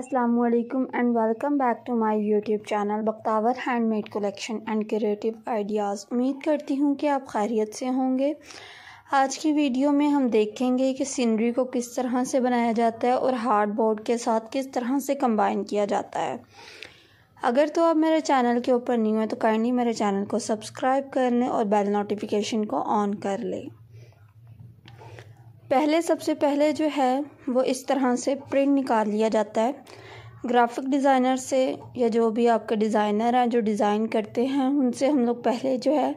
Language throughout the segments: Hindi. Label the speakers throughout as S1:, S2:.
S1: Aslam and welcome back to my YouTube channel Bakhtawar handmade collection and creative ideas उम्मीद करती हूँ कि आप खैरियत से होंगे आज की वीडियो में हम देखेंगे कि सीनरी को किस तरह से बनाया जाता है और हार्ड बोर्ड के साथ किस तरह से कंबाइन किया जाता है अगर तो आप मेरे चैनल के ऊपर नहीं हुए तो काइंडली मेरे चैनल को सब्सक्राइब कर लें और बेल नोटिफिकेशन को ऑन कर लें पहले सबसे पहले जो है वो इस तरह से प्रिंट निकाल लिया जाता है ग्राफिक डिज़ाइनर से या जो भी आपके डिज़ाइनर हैं जो डिज़ाइन करते हैं उनसे हम लोग पहले जो है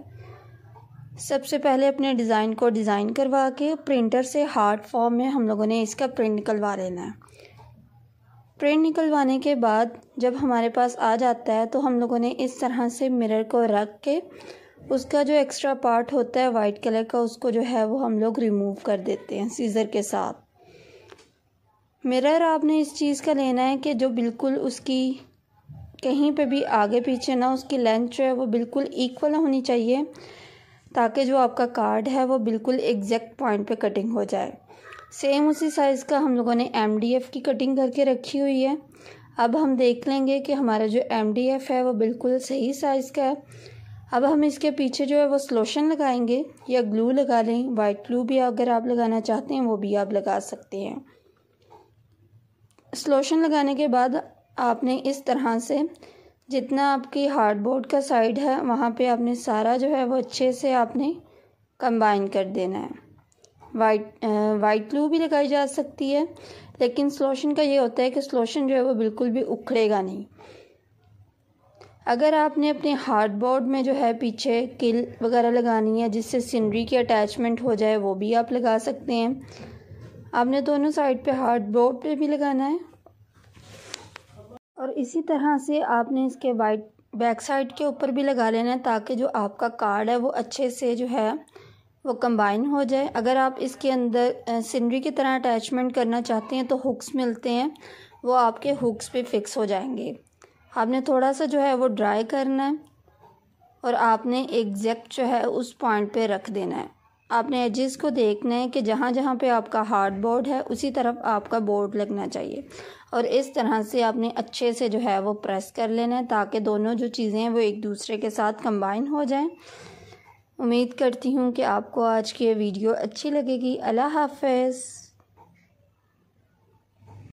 S1: सबसे पहले अपने डिज़ाइन को डिज़ाइन करवा के प्रिंटर से हार्ड फॉर्म में हम लोगों ने इसका प्रिंट निकलवा लेना है प्रिंट निकलवाने के बाद जब हमारे पास आ जाता है तो हम लोगों ने इस तरह से मिरर को रख के उसका जो एक्स्ट्रा पार्ट होता है वाइट कलर का उसको जो है वो हम लोग रिमूव कर देते हैं सीज़र के साथ मिरर आपने इस चीज़ का लेना है कि जो बिल्कुल उसकी कहीं पे भी आगे पीछे ना उसकी लेंथ जो है वो बिल्कुल इक्वल होनी चाहिए ताकि जो आपका कार्ड है वो बिल्कुल एग्जैक्ट पॉइंट पे कटिंग हो जाए सेम उसी साइज़ का हम लोगों ने एम की कटिंग करके रखी हुई है अब हम देख लेंगे कि हमारा जो एम है वो बिल्कुल सही साइज़ का है अब हम इसके पीछे जो है वो स्लोशन लगाएंगे या ग्लू लगा लें वाइट ग्लू भी अगर आप लगाना चाहते हैं वो भी आप लगा सकते हैं स्लोशन लगाने के बाद आपने इस तरह से जितना आपकी हार्ड बोर्ड का साइड है वहाँ पे आपने सारा जो है वो अच्छे से आपने कंबाइन कर देना है वाइट वाइट ग्लू भी लगाई जा सकती है लेकिन स्लोशन का ये होता है कि स्लोशन जो है वो बिल्कुल भी उखड़ेगा नहीं अगर आपने अपने हार्ड बोर्ड में जो है पीछे किल वगैरह लगानी है जिससे सीनरी की अटैचमेंट हो जाए वो भी आप लगा सकते हैं आपने दोनों साइड पे हार्ड बोर्ड पे भी लगाना है और इसी तरह से आपने इसके वाइट बैक साइड के ऊपर भी लगा लेना है ताकि जो आपका कार्ड है वो अच्छे से जो है वो कंबाइन हो जाए अगर आप इसके अंदर सीनरी की तरह अटैचमेंट करना चाहते हैं तो हुक्स मिलते हैं वो आपके हुक्स पे फिक्स हो जाएंगे आपने थोड़ा सा जो है वो ड्राई करना है और आपने एग्जैक्ट जो है उस पॉइंट पे रख देना है आपने एजेस को देखना है कि जहाँ जहाँ पे आपका हार्ड बोर्ड है उसी तरफ आपका बोर्ड लगना चाहिए और इस तरह से आपने अच्छे से जो है वो प्रेस कर लेना है ताकि दोनों जो चीज़ें हैं वो एक दूसरे के साथ कंबाइन हो जाएं उम्मीद करती हूँ कि आपको आज की वीडियो अच्छी लगेगी अल्लाह हाफिज़